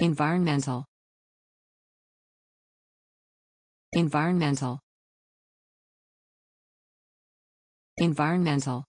environmental environmental environmental